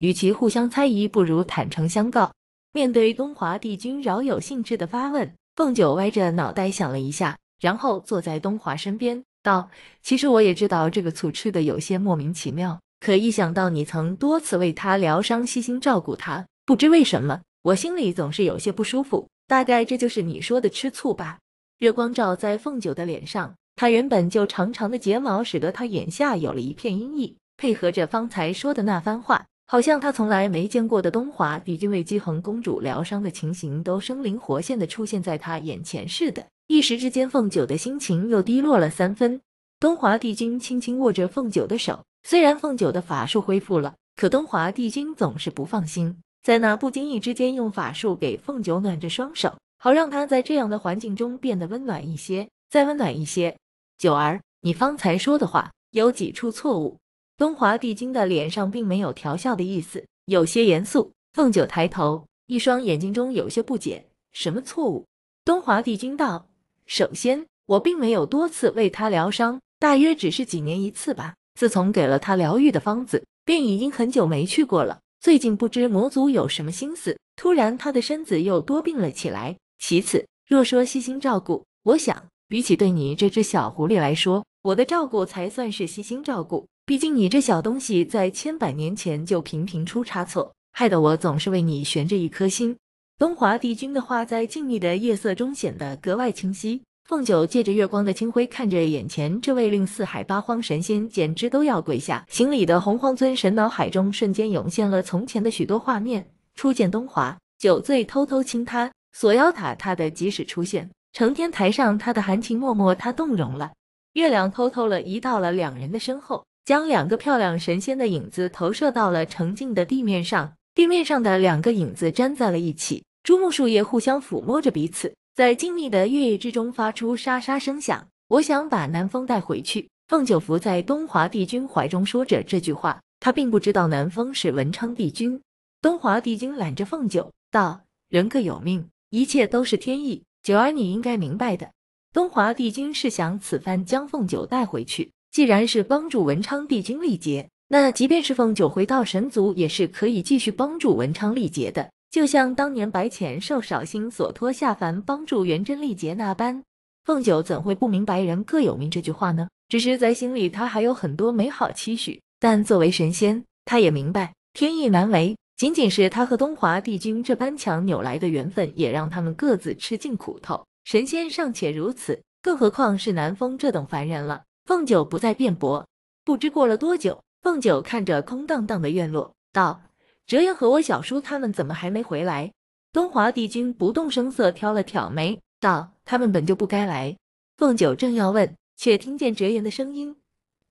与其互相猜疑，不如坦诚相告。面对东华帝君饶有兴致的发问，凤九歪着脑袋想了一下，然后坐在东华身边道：“其实我也知道这个醋吃的有些莫名其妙，可一想到你曾多次为他疗伤、细心照顾他，不知为什么我心里总是有些不舒服。大概这就是你说的吃醋吧。”月光照在凤九的脸上，他原本就长长的睫毛使得他眼下有了一片阴翳，配合着方才说的那番话。好像他从来没见过的东华帝君为姬恒公主疗伤的情形，都生灵活现的出现在他眼前似的。一时之间，凤九的心情又低落了三分。东华帝君轻轻握着凤九的手，虽然凤九的法术恢复了，可东华帝君总是不放心，在那不经意之间用法术给凤九暖着双手，好让她在这样的环境中变得温暖一些，再温暖一些。九儿，你方才说的话有几处错误。东华帝君的脸上并没有调笑的意思，有些严肃。凤九抬头，一双眼睛中有些不解：“什么错误？”东华帝君道：“首先，我并没有多次为他疗伤，大约只是几年一次吧。自从给了他疗愈的方子，便已经很久没去过了。最近不知魔族有什么心思，突然他的身子又多病了起来。其次，若说细心照顾，我想，比起对你这只小狐狸来说，我的照顾才算是细心照顾。”毕竟你这小东西在千百年前就频频出差错，害得我总是为你悬着一颗心。东华帝君的话在静谧的夜色中显得格外清晰。凤九借着月光的清辉，看着眼前这位令四海八荒神仙简直都要跪下行礼的洪荒尊神，脑海中瞬间涌现了从前的许多画面：初见东华，酒醉偷偷亲他；锁妖塔他的及时出现，承天台上他的含情脉脉，他动容了。月亮偷偷了移到了两人的身后。将两个漂亮神仙的影子投射到了澄净的地面上，地面上的两个影子粘在了一起，珠木树叶互相抚摸着彼此，在静谧的月夜之中发出沙沙声响。我想把南风带回去。凤九伏在东华帝君怀中说着这句话，他并不知道南风是文昌帝君。东华帝君揽着凤九道：“人各有命，一切都是天意。九儿，你应该明白的。”东华帝君是想此番将凤九带回去。既然是帮助文昌帝君历劫，那即便是凤九回到神族，也是可以继续帮助文昌历劫的。就像当年白浅受少星所托下凡帮助元贞历劫那般，凤九怎会不明白“人各有命”这句话呢？只是在心里，他还有很多美好期许。但作为神仙，他也明白天意难违。仅仅是他和东华帝君这般强扭来的缘分，也让他们各自吃尽苦头。神仙尚且如此，更何况是南风这等凡人了。凤九不再辩驳。不知过了多久，凤九看着空荡荡的院落，道：“哲言和我小叔他们怎么还没回来？”东华帝君不动声色挑了挑眉，道：“他们本就不该来。”凤九正要问，却听见哲言的声音：“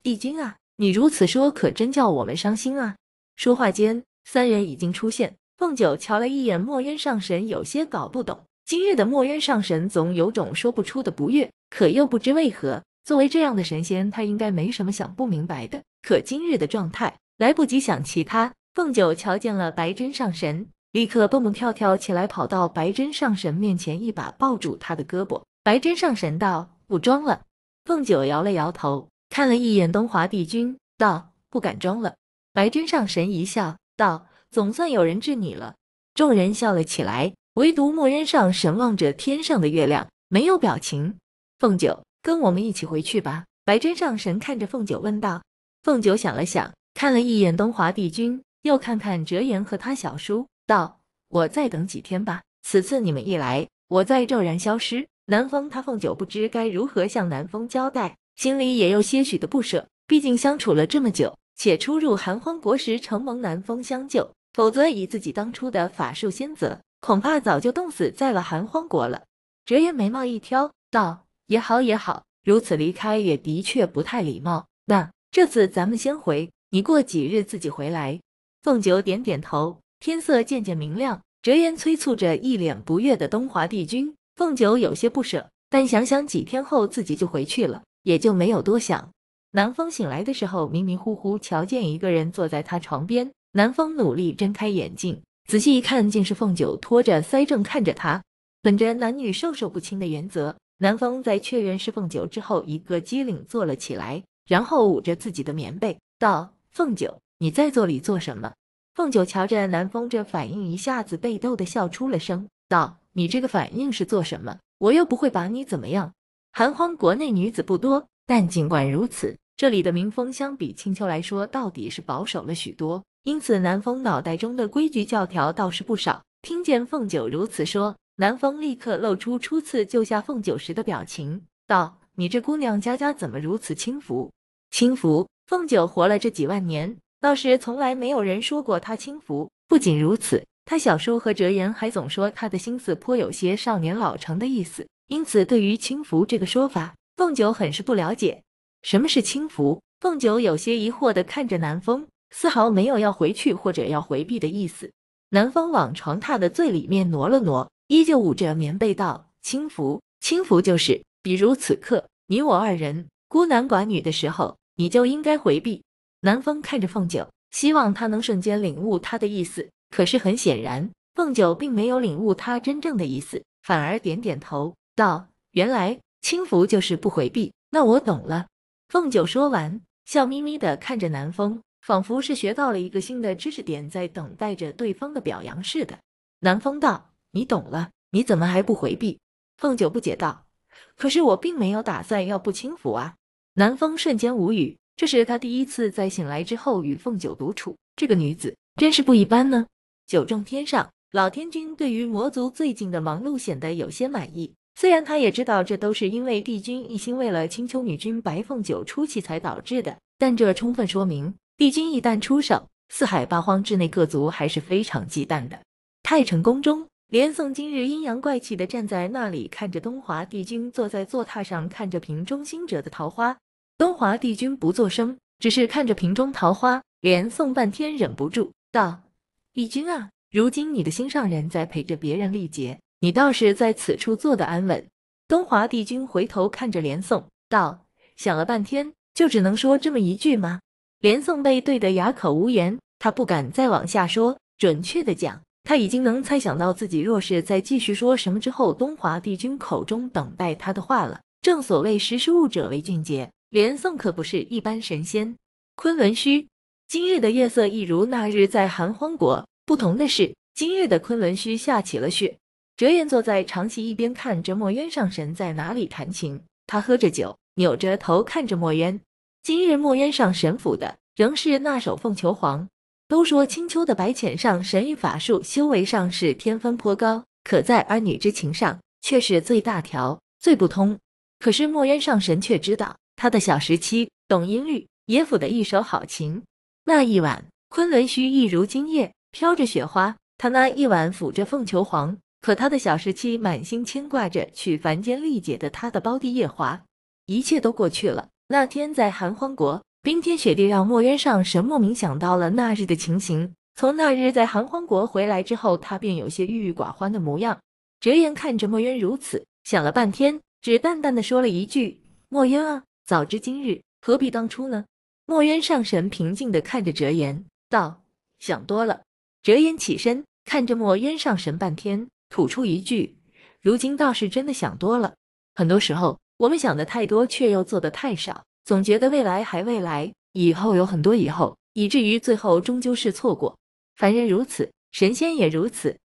帝君啊，你如此说，可真叫我们伤心啊！”说话间，三人已经出现。凤九瞧了一眼墨渊上神，有些搞不懂，今日的墨渊上神总有种说不出的不悦，可又不知为何。作为这样的神仙，他应该没什么想不明白的。可今日的状态，来不及想其他。凤九瞧见了白真上神，立刻蹦蹦跳跳起来，跑到白真上神面前，一把抱住他的胳膊。白真上神道：“不装了。”凤九摇了摇头，看了一眼东华帝君，道：“不敢装了。”白真上神一笑，道：“总算有人治你了。”众人笑了起来，唯独墨渊上神望着天上的月亮，没有表情。凤九。跟我们一起回去吧。白真上神看着凤九问道。凤九想了想，看了一眼东华帝君，又看看折颜和他小叔，道：“我再等几天吧。此次你们一来，我再骤然消失。”南风，他凤九不知该如何向南风交代，心里也有些许的不舍。毕竟相处了这么久，且初入寒荒国时承蒙南风相救，否则以自己当初的法术仙泽，恐怕早就冻死在了寒荒国了。折颜眉毛一挑，道。也好，也好，如此离开也的确不太礼貌。那这次咱们先回，你过几日自己回来。凤九点点头。天色渐渐明亮，折颜催促着一脸不悦的东华帝君。凤九有些不舍，但想想几天后自己就回去了，也就没有多想。南风醒来的时候，迷迷糊糊瞧见一个人坐在他床边。南风努力睁开眼睛，仔细一看，竟是凤九拖着腮正看着他。本着男女授受不亲的原则。南风在确认是凤九之后，一个机灵坐了起来，然后捂着自己的棉被道：“凤九，你在这里做什么？”凤九瞧着南风这反应，一下子被逗得笑出了声，道：“你这个反应是做什么？我又不会把你怎么样。”寒荒国内女子不多，但尽管如此，这里的民风相比青丘来说，到底是保守了许多。因此，南风脑袋中的规矩教条倒是不少。听见凤九如此说。南风立刻露出初次救下凤九时的表情，道：“你这姑娘家家怎么如此轻浮？”轻浮？凤九活了这几万年，倒是从来没有人说过她轻浮。不仅如此，她小叔和哲言还总说她的心思颇有些少年老成的意思。因此，对于轻浮这个说法，凤九很是不了解。什么是轻浮？凤九有些疑惑地看着南风，丝毫没有要回去或者要回避的意思。南风往床榻的最里面挪了挪。依旧捂着棉被道：“轻浮，轻浮就是，比如此刻你我二人孤男寡女的时候，你就应该回避。”南风看着凤九，希望他能瞬间领悟他的意思。可是很显然，凤九并没有领悟他真正的意思，反而点点头道：“原来轻浮就是不回避，那我懂了。”凤九说完，笑眯眯的看着南风，仿佛是学到了一个新的知识点，在等待着对方的表扬似的。南风道。你懂了，你怎么还不回避？凤九不解道：“可是我并没有打算要不轻浮啊。”南风瞬间无语，这是他第一次在醒来之后与凤九独处，这个女子真是不一般呢。九重天上，老天君对于魔族最近的忙碌显得有些满意，虽然他也知道这都是因为帝君一心为了青丘女君白凤九出气才导致的，但这充分说明帝君一旦出手，四海八荒之内各族还是非常忌惮的。太晨宫中。连宋今日阴阳怪气的站在那里，看着东华帝君坐在坐榻上，看着瓶中星者的桃花。东华帝君不作声，只是看着瓶中桃花。连宋半天忍不住道：“帝君啊，如今你的心上人在陪着别人历劫，你倒是在此处坐得安稳。”东华帝君回头看着连宋道：“想了半天，就只能说这么一句吗？”连宋被怼得哑口无言，他不敢再往下说。准确的讲。他已经能猜想到自己若是再继续说什么之后，东华帝君口中等待他的话了。正所谓识时务者为俊杰，连宋可不是一般神仙。昆仑虚，今日的夜色一如那日在寒荒国，不同的是今日的昆仑虚下起了雪。折颜坐在长席一边看着墨渊上神在哪里弹琴，他喝着酒，扭着头看着墨渊。今日墨渊上神府的仍是那首《凤求凰》。都说青丘的白浅上神与法术、修为上是天分颇高，可在儿女之情上却是最大条、最不通。可是墨渊上神却知道，他的小时期懂音律，也抚得一手好琴。那一晚，昆仑虚一如今夜，飘着雪花。他那一晚抚着凤求凰，可他的小时期满心牵挂着去凡间历劫的他的胞弟夜华。一切都过去了。那天在寒荒国。冰天雪地让墨渊上神莫名想到了那日的情形。从那日在寒荒国回来之后，他便有些郁郁寡欢的模样。折颜看着墨渊如此，想了半天，只淡淡的说了一句：“墨渊啊，早知今日，何必当初呢？”墨渊上神平静的看着折颜道：“想多了。”折颜起身看着墨渊上神半天，吐出一句：“如今倒是真的想多了。很多时候，我们想的太多，却又做的太少。”总觉得未来还未来，以后有很多以后，以至于最后终究是错过。凡人如此，神仙也如此。